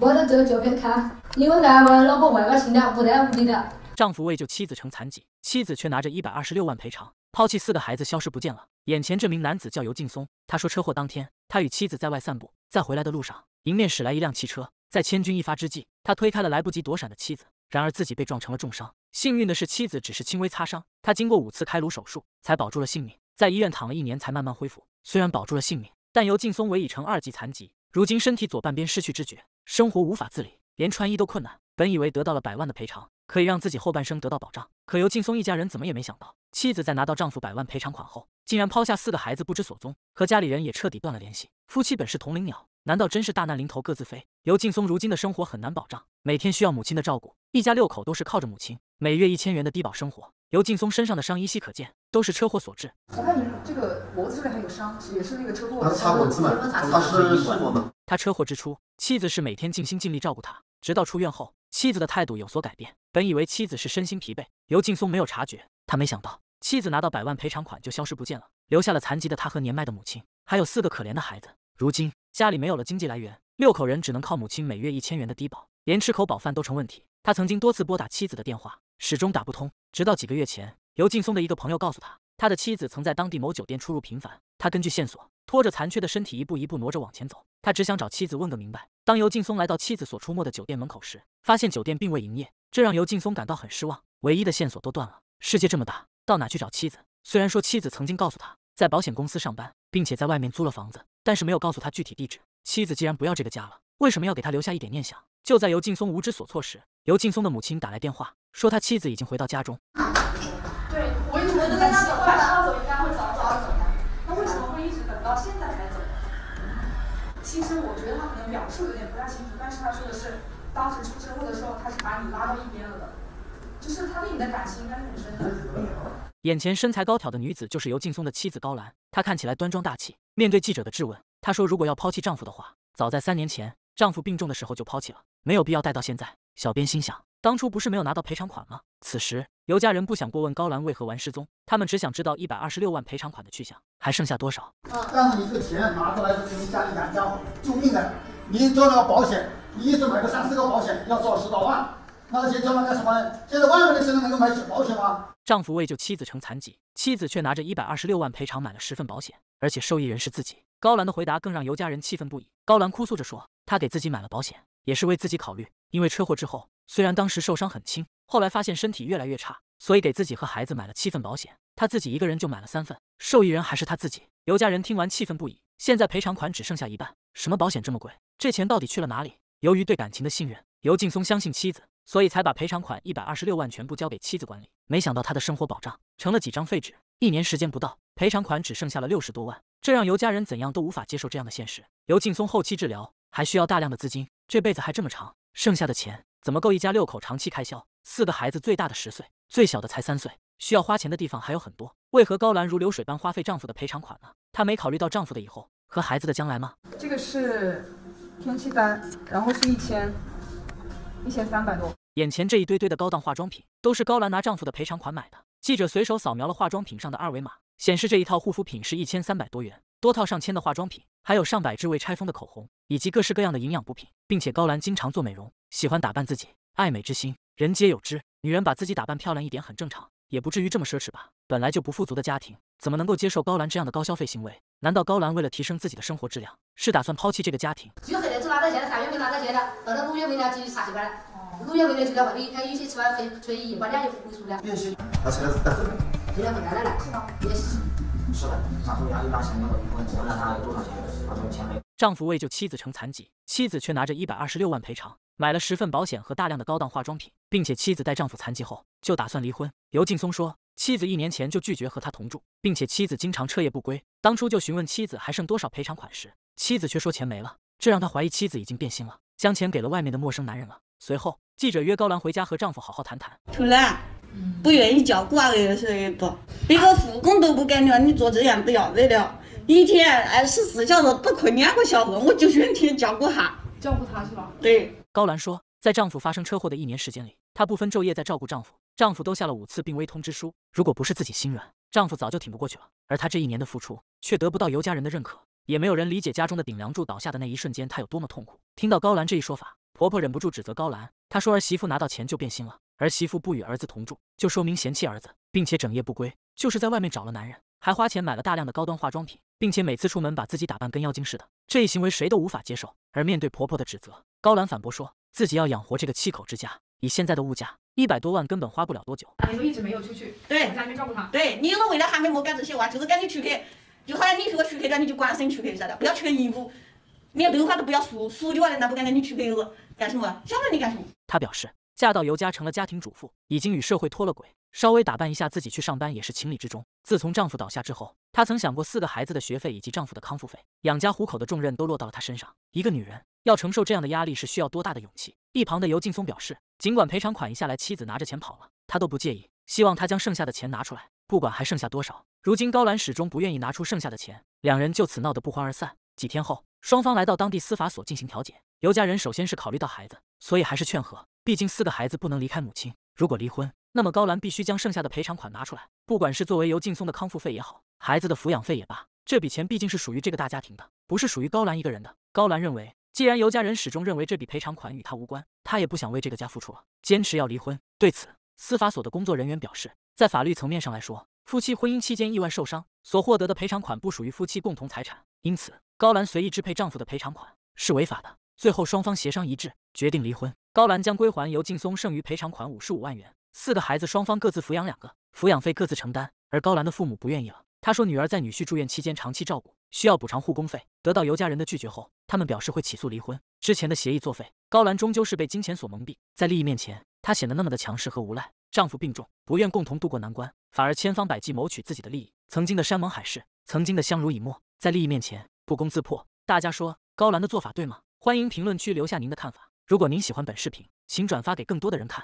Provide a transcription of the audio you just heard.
我的这个照片看，因为俺我老婆外边亲了，不在屋里了。丈夫为救妻子成残疾，妻子却拿着一百二十六万赔偿，抛弃四个孩子消失不见了。眼前这名男子叫尤劲松，他说车祸当天，他与妻子在外散步，在回来的路上，迎面驶来一辆汽车，在千钧一发之际，他推开了来不及躲闪的妻子，然而自己被撞成了重伤。幸运的是妻子只是轻微擦伤，他经过五次开颅手术才保住了性命，在医院躺了一年才慢慢恢复。虽然保住了性命，但尤劲松已成二级残疾。如今身体左半边失去知觉，生活无法自理，连穿衣都困难。本以为得到了百万的赔偿，可以让自己后半生得到保障，可尤劲松一家人怎么也没想到，妻子在拿到丈夫百万赔偿款后，竟然抛下四个孩子不知所踪，和家里人也彻底断了联系。夫妻本是同林鸟，难道真是大难临头各自飞？尤劲松如今的生活很难保障，每天需要母亲的照顾，一家六口都是靠着母亲每月一千元的低保生活。尤劲松身上的伤依稀可见。都是车祸所致。我看你这个脖子这边还有伤，也是那个车祸。他擦过字吗？他是吗？他车祸之初，妻子是每天尽心尽力照顾他，直到出院后，妻子的态度有所改变。本以为妻子是身心疲惫，尤劲松没有察觉。他没想到妻子拿到百万赔偿款就消失不见了，留下了残疾的他和年迈的母亲，还有四个可怜的孩子。如今家里没有了经济来源，六口人只能靠母亲每月一千元的低保，连吃口饱饭都成问题。他曾经多次拨打妻子的电话，始终打不通，直到几个月前。刘劲松的一个朋友告诉他，他的妻子曾在当地某酒店出入频繁。他根据线索，拖着残缺的身体，一步一步挪着往前走。他只想找妻子问个明白。当尤劲松来到妻子所出没的酒店门口时，发现酒店并未营业，这让尤劲松感到很失望。唯一的线索都断了，世界这么大，到哪去找妻子？虽然说妻子曾经告诉他，在保险公司上班，并且在外面租了房子，但是没有告诉他具体地址。妻子既然不要这个家了，为什么要给他留下一点念想？就在尤劲松不知所措时，尤劲松的母亲打来电话，说他妻子已经回到家中。我都很快了，要走应该会早早走的，那为什么会一直等到现在才走？其实我觉得他可能表述有点不太清楚，但是他说的是，当时出车祸的时候，他是把你拉到一边了的，就是他对你的感情应该是很深的。眼前身材高挑的女子就是尤劲松的妻子高兰，她看起来端庄大气。面对记者的质问，她说如果要抛弃丈夫的话，早在三年前丈夫病重的时候就抛弃了，没有必要带到现在。小编心想。当初不是没有拿到赔偿款吗？此时尤家人不想过问高兰为何玩失踪，他们只想知道一百二十六万赔偿款的去向，还剩下多少？让你这个钱拿着来是你家里养家伙，救命的！你做了保险，你一次买个三四个保险，要做十多万，那些交了干什么？现在外面的钱能够买起保险吗？丈夫为救妻子成残疾，妻子却拿着一百二十六万赔偿买了十份保险，而且受益人是自己。高兰的回答更让尤家人气愤不已。高兰哭诉着说，她给自己买了保险。也是为自己考虑，因为车祸之后，虽然当时受伤很轻，后来发现身体越来越差，所以给自己和孩子买了七份保险，他自己一个人就买了三份，受益人还是他自己。尤家人听完气愤不已，现在赔偿款只剩下一半，什么保险这么贵？这钱到底去了哪里？由于对感情的信任，尤劲松相信妻子，所以才把赔偿款一百二十六万全部交给妻子管理。没想到他的生活保障成了几张废纸，一年时间不到，赔偿款只剩下了六十多万，这让尤家人怎样都无法接受这样的现实。尤劲松后期治疗。还需要大量的资金，这辈子还这么长，剩下的钱怎么够一家六口长期开销？四个孩子最大的十岁，最小的才三岁，需要花钱的地方还有很多。为何高兰如流水般花费丈夫的赔偿款呢？她没考虑到丈夫的以后和孩子的将来吗？这个是天气单，然后是一千一千三百多。眼前这一堆堆的高档化妆品，都是高兰拿丈夫的赔偿款买的。记者随手扫描了化妆品上的二维码，显示这一套护肤品是一千三百多元。多套上千的化妆品，还有上百支未拆封的口红，以及各式各样的营养补品。并且高兰经常做美容，喜欢打扮自己，爱美之心，人皆有之。女人把自己打扮漂亮一点很正常，也不至于这么奢侈吧？本来就不富足的家庭，怎么能够接受高兰这样的高消费行为？难道高兰为了提升自己的生活质量，是打算抛弃这个家庭？挣三月钱到月了。六月吃了。他是回来了，是丈夫为救妻子成残疾，妻子却拿着一百二十六万赔偿，买了十份保险和大量的高档化妆品，并且妻子带丈夫残疾后就打算离婚。尤劲松说，妻子一年前就拒绝和他同住，并且妻子经常彻夜不归。当初就询问妻子还剩多少赔偿款时，妻子却说钱没了，这让他怀疑妻子已经变心了，将钱给了外面的陌生男人了。随后，记者约高兰回家和丈夫好好谈谈。不愿意照顾儿不？一个护工都不给你，你做这样不要得了。一天二十四小时，不困两个小时，我就全天照顾他，照顾他是吧？对。高兰说，在丈夫发生车祸的一年时间里，她不分昼夜在照顾丈夫，丈夫都下了五次病危通知书。如果不是自己心软，丈夫早就挺不过去了。而她这一年的付出，却得不到尤家人的认可，也没有人理解家中的顶梁柱倒下的那一瞬间，她有多么痛苦。听到高兰这一说法，婆婆忍不住指责高兰，她说儿媳妇拿到钱就变心了。儿媳妇不与儿子同住，就说明嫌弃儿子，并且整夜不归，就是在外面找了男人，还花钱买了大量的高端化妆品，并且每次出门把自己打扮跟妖精似的，这一行为谁都无法接受。而面对婆婆的指责，高兰反驳说，自己要养活这个七口之家，以现在的物价，一百多万根本花不了多久。你都一直没有出去，对在家里照顾他，对，你为了还没我干这些娃，就是赶紧出去，就好像你说果出去了，你就关身出去，晓得不要穿衣服，连头发都不要梳，梳完了，那不敢跟你出去干什么，晓得你干什么？他表示。嫁到尤家成了家庭主妇，已经与社会脱了轨。稍微打扮一下自己去上班也是情理之中。自从丈夫倒下之后，她曾想过四个孩子的学费以及丈夫的康复费，养家糊口的重任都落到了她身上。一个女人要承受这样的压力是需要多大的勇气？一旁的尤劲松表示，尽管赔偿款一下来，妻子拿着钱跑了，他都不介意。希望他将剩下的钱拿出来，不管还剩下多少。如今高兰始终不愿意拿出剩下的钱，两人就此闹得不欢而散。几天后，双方来到当地司法所进行调解。尤家人首先是考虑到孩子，所以还是劝和。毕竟四个孩子不能离开母亲，如果离婚，那么高兰必须将剩下的赔偿款拿出来，不管是作为尤劲松的康复费也好，孩子的抚养费也罢，这笔钱毕竟是属于这个大家庭的，不是属于高兰一个人的。高兰认为，既然尤家人始终认为这笔赔偿款与他无关，他也不想为这个家付出了，坚持要离婚。对此，司法所的工作人员表示，在法律层面上来说，夫妻婚姻期间意外受伤所获得的赔偿款不属于夫妻共同财产，因此高兰随意支配丈夫的赔偿款是违法的。最后，双方协商一致，决定离婚。高兰将归还尤劲松剩余赔偿款五十五万元，四个孩子双方各自抚养两个，抚养费各自承担。而高兰的父母不愿意了，他说女儿在女婿住院期间长期照顾，需要补偿护工费。得到尤家人的拒绝后，他们表示会起诉离婚，之前的协议作废。高兰终究是被金钱所蒙蔽，在利益面前，她显得那么的强势和无赖。丈夫病重，不愿共同度过难关，反而千方百计谋取自己的利益。曾经的山盟海誓，曾经的相濡以沫，在利益面前不攻自破。大家说高兰的做法对吗？欢迎评论区留下您的看法。如果您喜欢本视频，请转发给更多的人看。